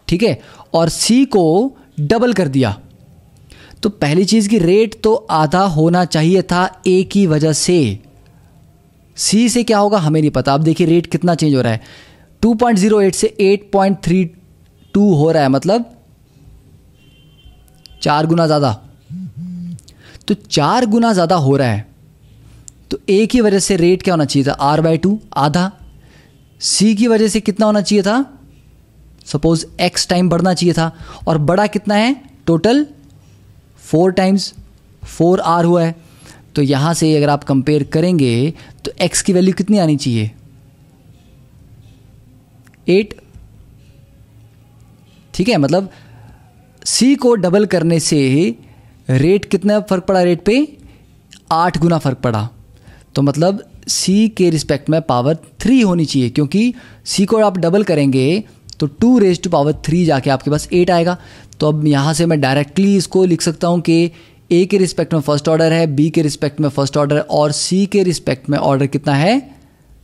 ठीक है और सी को डबल कर दिया तो पहली चीज़ की रेट तो आधा होना चाहिए था ए की वजह से सी से क्या होगा हमें नहीं पता अब देखिए रेट कितना चेंज हो रहा है 2.08 से 8.32 हो रहा है मतलब चार गुना ज़्यादा तो चार गुना ज़्यादा हो रहा है तो ए की वजह से रेट क्या होना चाहिए था आर बाई टू आधा सी की वजह से कितना होना चाहिए था सपोज एक्स टाइम बढ़ना चाहिए था और बड़ा कितना है total four times four R हुआ है तो यहाँ से अगर आप कंपेयर करेंगे तो एक्स की वैल्यू कितनी आनी चाहिए एट ठीक है मतलब सी को डबल करने से रेट कितना फ़र्क पड़ा रेट पे आठ गुना फ़र्क पड़ा तो मतलब सी के रिस्पेक्ट में पावर थ्री होनी चाहिए क्योंकि सी को आप डबल करेंगे तो two raise to power three जाके आपके पास एट आएगा तो अब यहाँ से मैं डायरेक्टली इसको लिख सकता हूँ कि ए के रिस्पेक्ट में फर्स्ट ऑर्डर है बी के रिस्पेक्ट में फर्स्ट ऑर्डर है और सी के रिस्पेक्ट में ऑर्डर कितना है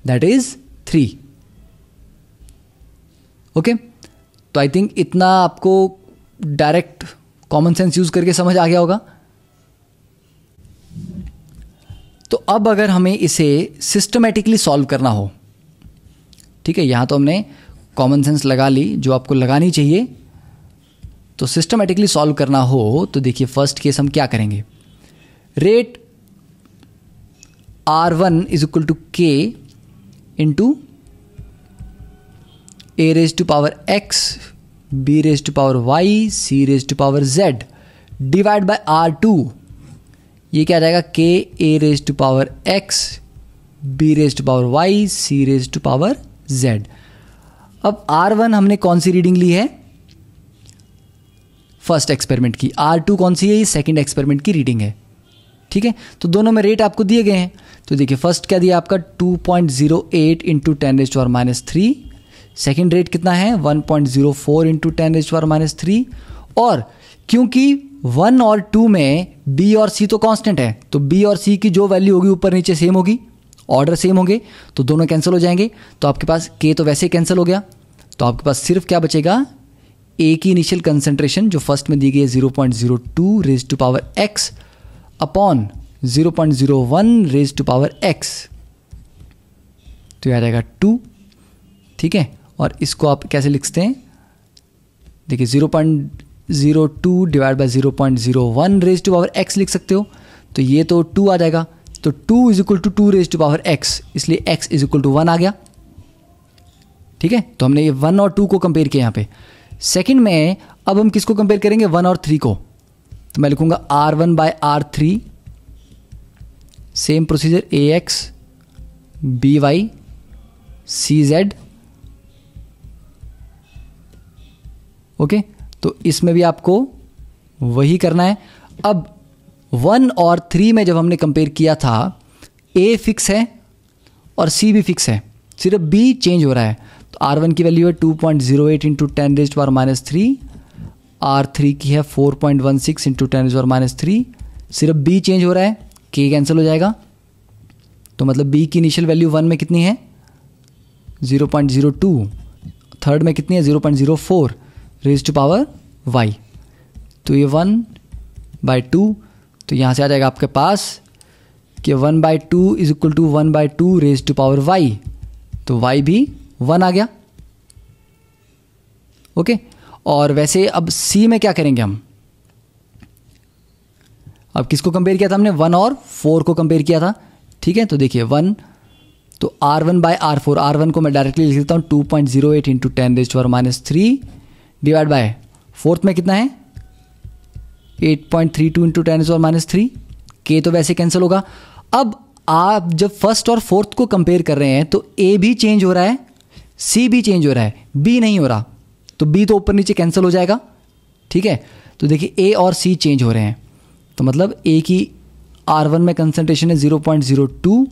दैट इज थ्री ओके तो आई थिंक इतना आपको डायरेक्ट कॉमन सेंस यूज़ करके समझ आ गया होगा तो अब अगर हमें इसे सिस्टमेटिकली सॉल्व करना हो ठीक है यहां तो हमने कॉमन सेंस लगा ली जो आपको लगानी चाहिए तो सिस्टमेटिकली सॉल्व करना हो तो देखिए फर्स्ट केस हम क्या करेंगे rate R one is equal to K into A raise to power X B raise to power Y C raise to power Z divide by R two ये क्या जाएगा K A raise to power X B raise to power Y C raise to power Z अब R one हमने कौन सी reading ली है first experiment की आर टू कौन सी है ये सेकेंड एक्सपेरिमेंट की रीडिंग है ठीक है तो दोनों में रेट आपको दिए गए हैं तो देखिए फर्स्ट क्या दिया आपका 2.08 point zero eight into ten raise to R minus three second rate कितना है 1.04 point zero four into ten H power minus three और क्योंकि वन और टू में बी और सी तो कांस्टेंट है तो बी और सी की जो वैल्यू होगी ऊपर नीचे सेम होगी ऑर्डर सेम होंगे तो दोनों कैंसिल हो जाएंगे तो आपके पास के तो वैसे ही कैंसिल हो गया तो आपके पास सिर्फ क्या बचेगा ए की इनिशियल कंसेंट्रेशन जो फर्स्ट में दी गई है zero point zero two raise to power X upon zero point zero one raise to power X तो आ जाएगा टू ठीक है और इसको आप कैसे लिखते हैं देखिए zero point zero two divide by zero point zero one raise to power X लिख सकते हो तो ये तो टू आ जाएगा तो two is equal to two raise to power X इसलिए X is equal to one आ गया ठीक है तो हमने ये वन और टू को कंपेयर किया यहाँ पे सेकेंड में अब हम किसको कंपेयर करेंगे वन और थ्री को तो मैं लिखूंगा R one by R three same procedure A X B Y C Z okay तो इसमें भी आपको वही करना है अब वन और थ्री में जब हमने कंपेयर किया था ए फिक्स है और सी भी फिक्स है सिर्फ बी चेंज हो रहा है तो आर वन की वैल्यू है two point zero eight into ten raise power minus three R three की है four point one six into ten raise power minus three सिर्फ बी चेंज हो रहा है के कैंसिल हो जाएगा तो मतलब बी की इनिशियल वैल्यू वन में कितनी है zero point zero two third में कितनी है zero point zero four raise to power Y तो ये वन बाई टू तो यहाँ से आ जाएगा आपके पास कि one by two is equal to one by two raise to power Y तो वाई भी वन आ गया ओके और वैसे अब सी में क्या करेंगे हम अब किसको कंपेयर किया था हमने वन और फोर को कंपेयर किया था ठीक है तो देखिए वन तो R one by R four R one को मैं डायरेक्टली लिख देता हूँ two point zero eight into ten raise to R minus three divide by fourth में कितना है eight point three two into ten और माइनस थ्री के तो वैसे कैंसिल होगा अब आप जब फर्स्ट और फोर्थ को कंपेयर कर रहे हैं तो ए भी चेंज हो रहा है सी भी चेंज हो रहा है बी नहीं हो रहा तो बी तो ऊपर नीचे कैंसिल हो जाएगा ठीक है तो देखिए ए और सी चेंज हो रहे हैं तो मतलब ए की आर वन में कंसनट्रेशन है ज़ीरो पॉइंट ज़ीरो टू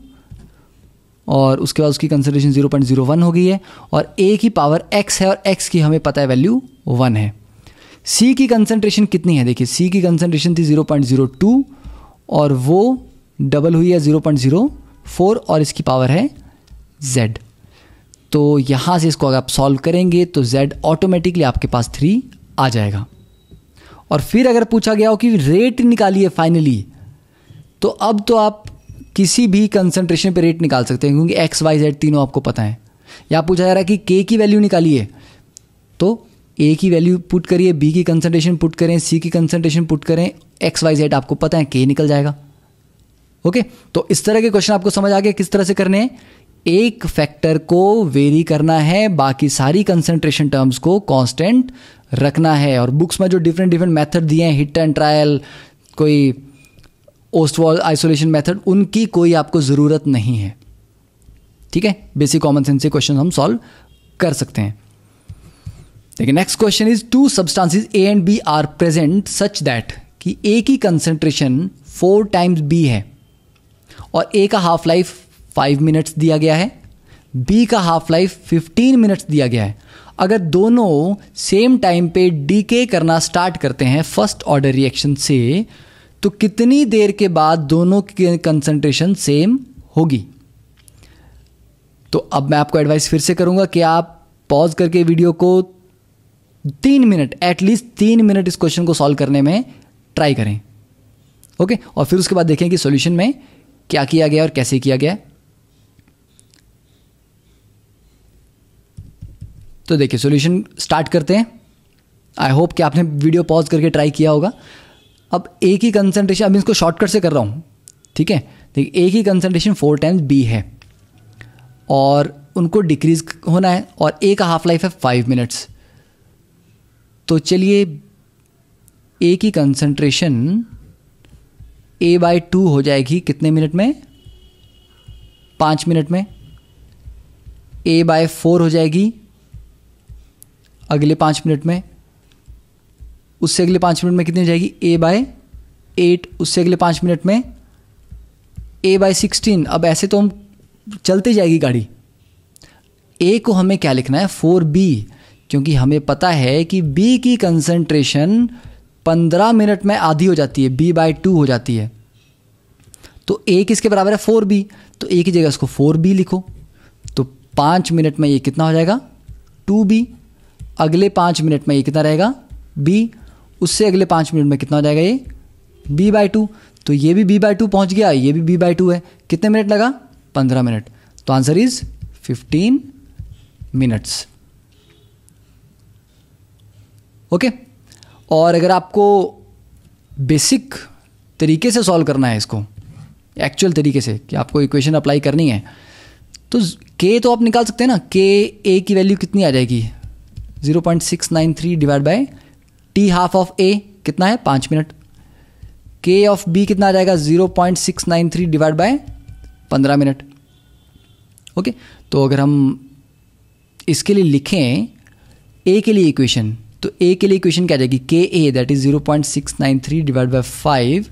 और उसके बाद उसकी concentration zero point zero one हो गई है और ए की पावर एक्स है और एक्स की हमें पता है वैल्यू वन है सी की कंसनट्रेशन कितनी है देखिए सी की कंसनट्रेशन थी जीरो पॉइंट जीरो टू और वो डबल हुई है जीरो पॉइंट जीरो फोर और इसकी पावर है जेड तो यहाँ से इसको अगर आप सॉल्व करेंगे तो जेड ऑटोमेटिकली आपके पास थ्री आ जाएगा और फिर अगर पूछा गया हो कि रेट निकालिए फाइनली तो अब तो आप किसी भी कंसंट्रेशन पे रेट निकाल सकते हैं क्योंकि एक्स वाई जेड तीनों आपको पता है या पूछा जा रहा है कि के की वैल्यू निकालिए तो ए की वैल्यू पुट करिए बी की कंसनट्रेशन पुट करें सी की कंसनट्रेशन पुट करें एक्स वाई जेड आपको पता है के निकल जाएगा ओके तो इस तरह के क्वेश्चन आपको समझ आ गया किस तरह से करने हैं एक फैक्टर को वेरी करना है बाकी सारी कंसंट्रेशन टर्म्स को कांस्टेंट रखना है और बुक्स में जो डिफरेंट डिफरेंट मेथड दिए हैं हिट एंड ट्रायल कोई ओस्टवॉल आइसोलेशन मेथड उनकी कोई आपको ज़रूरत नहीं है ठीक है बेसिक कॉमन सेंस से क्वेश्चन हम सॉल्व कर सकते हैं देखिए next question is two substances A and B are present such that कि ए की कंसेंट्रेशन फोर टाइम्स बी है और ए का हाफ लाइफ फाइव मिनट्स दिया गया है बी का हाफ लाइफ फिफ्टीन मिनट्स दिया गया है अगर दोनों सेम टाइम पे डीके करना स्टार्ट करते हैं फर्स्ट ऑर्डर रिएक्शन से तो कितनी देर के बाद दोनों की कंसंट्रेशन सेम होगी तो अब मैं आपको एडवाइस फिर से करूंगा कि आप पॉज करके वीडियो को तीन मिनट एटलीस्ट तीन मिनट इस क्वेश्चन को सॉल्व करने में ट्राई करें ओके और फिर उसके बाद देखें कि सॉल्यूशन में क्या किया गया और कैसे किया गया तो देखिए सॉल्यूशन स्टार्ट करते हैं आई होप कि आपने वीडियो पॉज करके ट्राई किया होगा अब एक ही कंसनट्रेशन अब इसको शॉर्टकट से कर रहा हूँ ठीक है देखिए तो एक ही कंसनट्रेशन फोर टाइम्स बी है और उनको डिक्रीज होना है और ए का हाफ लाइफ है फाइव मिनट्स तो चलिए ए की कंसनट्रेशन ए बाई टू हो जाएगी कितने मिनट में पाँच मिनट में ए बाय फोर हो जाएगी अगले पाँच मिनट में उससे अगले पाँच मिनट में कितनी जाएगी ए बाय एट उससे अगले पाँच मिनट में ए बाय सिक्सटीन अब ऐसे तो हम चलते जाएगी गाड़ी ए को हमें क्या लिखना है फोर बी क्योंकि हमें पता है कि बी की कंसंट्रेशन पंद्रह मिनट में आधी हो जाती है बी बाय टू हो जाती है तो ए किसके बराबर है फोर बी तो ए की जगह उसको फोर बी लिखो तो पाँच मिनट में ये कितना हो जाएगा टू बी अगले पाँच मिनट में ये कितना रहेगा बी उससे अगले पाँच मिनट में कितना हो जाएगा ये बी बाई टू तो ये भी बी बाई टू पहुँच गया ये भी बी बाई टू है कितने मिनट लगा पंद्रह मिनट तो answer is fifteen minutes okay और अगर आपको बेसिक तरीके से सॉल्व करना है इसको एक्चुअल तरीके से कि आपको इक्वेशन अप्लाई करनी है तो के तो आप निकाल सकते हैं ना के ए की वैल्यू कितनी आ जाएगी zero point six nine three divide by T half of A कितना है पांच मिनट के ऑफ बी कितना आ जाएगा zero point six nine three divide by पंद्रह मिनट ओके तो अगर हम इसके लिए लिखें ए के लिए इक्वेशन तो ए के लिए इक्वेशन क्या जाएगी के A that is zero point six nine three divide by five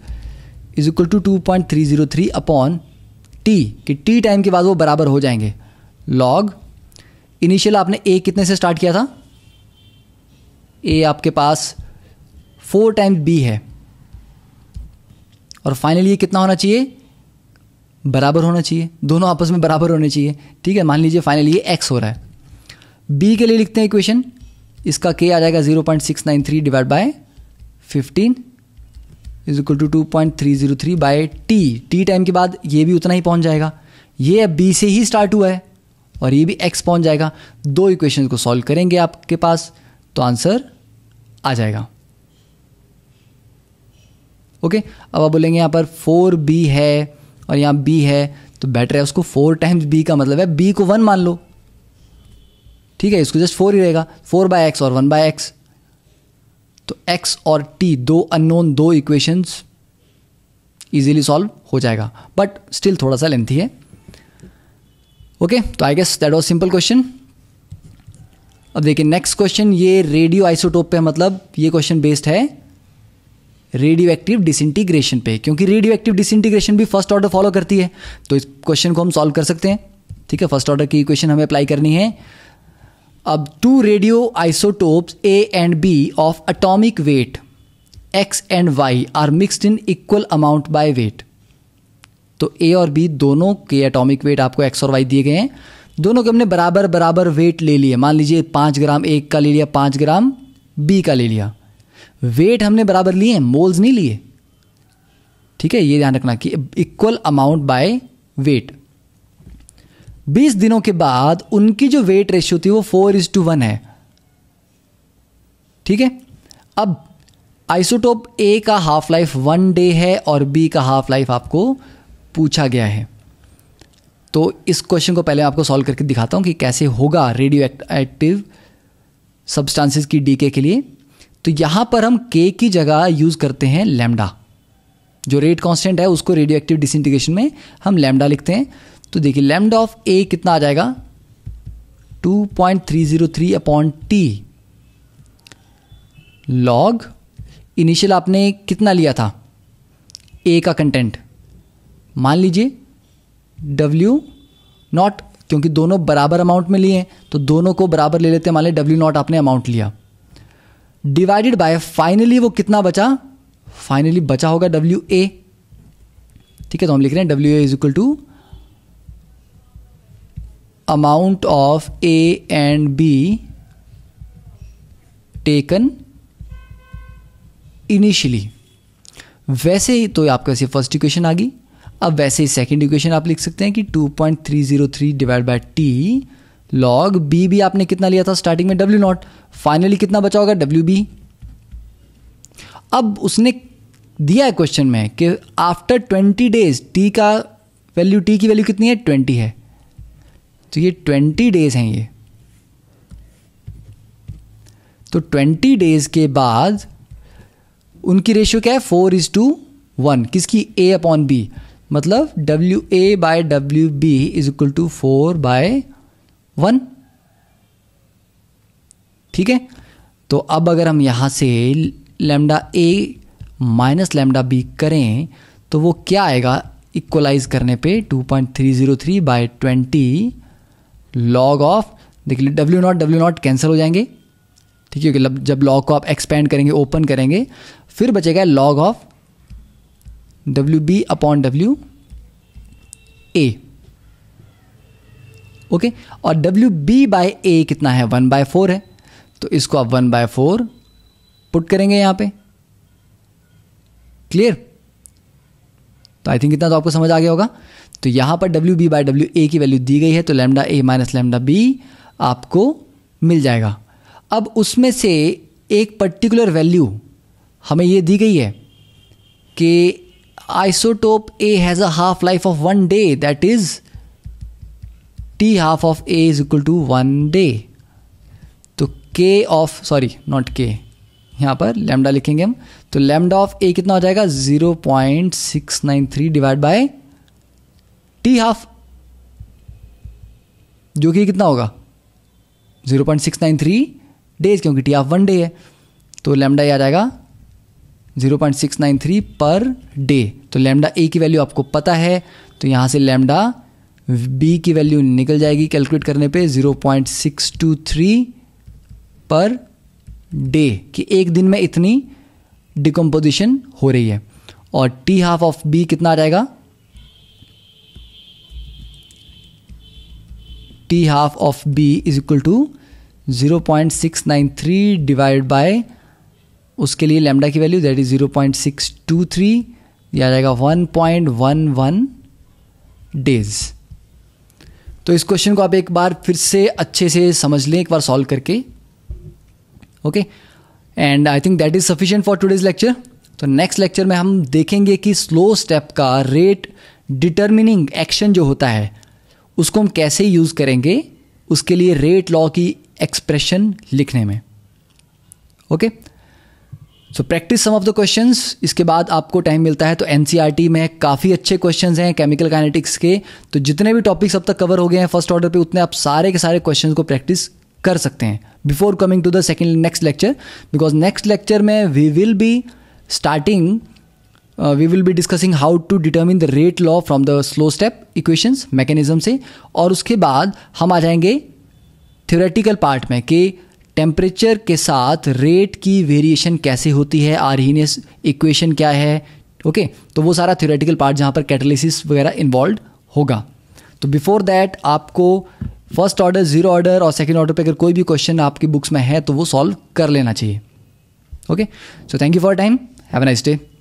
is equal to two point three zero three upon T कि टी टाइम के बाद वो बराबर हो जाएंगे लॉग इनिशियल आपने ए कितने से स्टार्ट किया था ए आपके पास फोर टाइम्स बी है और फाइनली ये कितना होना चाहिए बराबर होना चाहिए दोनों आपस में बराबर होने चाहिए ठीक है मान लीजिए फाइनली ये एक्स हो रहा है बी के लिए लिखते हैं इक्वेशन इसका के आ जाएगा zero point six nine three divide by fifteen is equal to two point three zero three by T T time के बाद ये भी उतना ही पहुंच जाएगा ये अब बी से ही स्टार्ट हुआ है और ये भी एक्स पहुंच जाएगा दो इक्वेशन को सॉल्व करेंगे आपके पास तो आंसर आ जाएगा ओके अब आप बोलेंगे यहां पर फोर बी है और यहां बी है तो बेटर है उसको फोर टाइम्स बी का मतलब है बी को वन मान लो ठीक है इसको जस्ट फोर ही रहेगा फोर बाय एक्स और वन बाय एक्स तो एक्स और टी दो अननोन दो इक्वेशंस इजीली सॉल्व हो जाएगा बट स्टिल थोड़ा सा लेंथी है ओके okay, तो I guess that was simple question अब देखिए नेक्स्ट क्वेश्चन ये रेडियो आइसोटोप पे मतलब ये क्वेश्चन बेस्ड है रेडियो एक्टिव डिसइंटीग्रेशन पे क्योंकि रेडियो एक्टिव डिसइंटीग्रेशन भी फर्स्ट ऑर्डर फॉलो करती है तो इस क्वेश्चन को हम सॉल्व कर सकते हैं ठीक है फर्स्ट ऑर्डर की इक्वेशन हमें अप्लाई करनी है अब two radio isotopes A and B of atomic weight X and Y are mixed in equal amount by weight तो ए और बी दोनों के अटोमिक वेट आपको एक्स और वाई दिए गए हैं दोनों के हमने बराबर बराबर वेट ले लिए मान लीजिए पाँच ग्राम एक का ले लिया पाँच ग्राम बी का ले लिया वेट हमने बराबर लिए हैं मोल्स नहीं लिए ठीक है ये ध्यान रखना कि इक्वल अमाउंट बाय वेट 20 दिनों के बाद उनकी जो वेट रेशियो थी वो फोर इज टू वन है ठीक है अब आइसोटोप ए का हाफ लाइफ वन डे है और बी का हाफ लाइफ आपको पूछा गया है तो इस क्वेश्चन को पहले आपको सॉल्व करके दिखाता हूँ कि कैसे होगा रेडियो एक्टिव सब्सटेंसेस की डीके के लिए तो यहाँ पर हम के की जगह यूज़ करते हैं लेमडा जो रेट कांस्टेंट है उसको रेडियो एक्टिव डिसइंटीग्रेशन में हम लेमडा लिखते हैं तो देखिए लेमडा ऑफ ए कितना आ जाएगा 2.303 अपॉन टी लॉग इनिशियल आपने कितना लिया था ए का कंटेंट मान लीजिए डब्ल्यू नॉट क्योंकि दोनों बराबर अमाउंट में लिए तो दोनों को बराबर ले लेते हैं मान लें डब्ल्यू नॉट आपने अमाउंट लिया डिवाइडेड बाय फाइनली वो कितना बचा फाइनली बचा होगा डब्ल्यू ए ठीक है तो हम लिख रहे हैं W A is equal to amount of A and B taken initially वैसे ही तो आपका ऐसी फर्स्ट इक्वेशन आ गई अब वैसे ही सेकेंड इक्वेशन आप लिख सकते हैं कि 2.303 divide by T log B भी आपने कितना लिया था स्टार्टिंग में डब्ल्यू नॉट फाइनली कितना बचा होगा डब्ल्यू बी अब उसने दिया है क्वेश्चन में कि आफ्टर ट्वेंटी डेज टी का वैल्यू टी की वैल्यू कितनी है ट्वेंटी है तो ये ट्वेंटी डेज हैं ये तो ट्वेंटी डेज के बाद उनकी रेशियो क्या है फोर इज टू वन किसकी ए अपॉन बी मतलब W A by W B is equal to four by one ठीक है तो अब अगर हम यहां से lambda A minus lambda B करें तो वो क्या आएगा इक्वलाइज करने पे 2.303 बाय ट्वेंटी लॉग ऑफ देख लीजिए W naught W naught cancel हो जाएंगे ठीक है जब लॉग को आप एक्सपेंड करेंगे ओपन करेंगे फिर बचेगा log of W B upon W A okay और डब्ल्यू बी बाई ए कितना है वन बाय फोर है तो इसको आप वन बाय फोर पुट करेंगे यहां पे क्लियर तो आई थिंक इतना तो आपको समझ आ गया होगा तो यहां पर W B by W A की वैल्यू दी गई है तो lambda A minus lambda B आपको मिल जाएगा अब उसमें से एक पर्टिकुलर वैल्यू हमें यह दी गई है कि isotope A has half life of one day that is T half of A is equal to one day तो के ऑफ सॉरी नॉट के यहां पर लेमडा लिखेंगे हम तो लेमडा ऑफ ए कितना हो जाएगा zero point six nine three divide by T half जो कि कितना होगा zero point six nine three days क्योंकि टी हाफ वन डे है तो लेमडा ये आ जाएगा 0.693 पर डे तो लैम्डा ए की वैल्यू आपको पता है तो यहाँ से लैम्डा बी की वैल्यू निकल जाएगी कैलकुलेट करने पे 0.623 पर डे कि एक दिन में इतनी डिकम्पोजिशन हो रही है और टी हाफ ऑफ बी कितना आ जाएगा T half of B is equal to 0.693 divide by उसके लिए लेमडा की value that is zero point six two three या आ जाएगा one point one one days तो इस क्वेश्चन को आप एक बार फिर से अच्छे से समझ लें एक बार सॉल्व करके okay and I think that is sufficient for today's lecture तो नेक्स्ट लेक्चर में हम देखेंगे कि स्लो स्टेप का रेट डिटर्मिनिंग एक्शन जो होता है उसको हम कैसे यूज़ करेंगे उसके लिए रेट लॉ की एक्सप्रेशन लिखने में okay okay? So practice some of the question इसके बाद आपको टाइम मिलता है तो एन में काफ़ी अच्छे क्वेश्चन हैं केमिकल काइनेटिक्स के तो जितने भी टॉपिक्स अब तक कवर हो गए हैं फर्स्ट ऑर्डर पे उतने आप सारे के सारे क्वेश्चन को प्रैक्टिस कर सकते हैं before coming to the second next lecture because next lecture में we will be starting we will be discussing how to determine the rate law from the slow step equations mechanism से और उसके बाद हम आ जाएंगे थियोरेटिकल पार्ट में कि temperature के साथ रेट की वेरिएशन कैसे होती है आरहीनेस इक्वेशन क्या है ओके okay, तो वो सारा थ्योरेटिकल पार्ट जहाँ पर कैटलिसिस वगैरह इन्वॉल्व होगा तो बिफोर दैट आपको फर्स्ट ऑर्डर जीरो ऑर्डर और सेकेंड ऑर्डर पर अगर कोई भी क्वेश्चन आपकी बुक्स में है तो वो सॉल्व कर लेना चाहिए okay so thank you for time have a nice day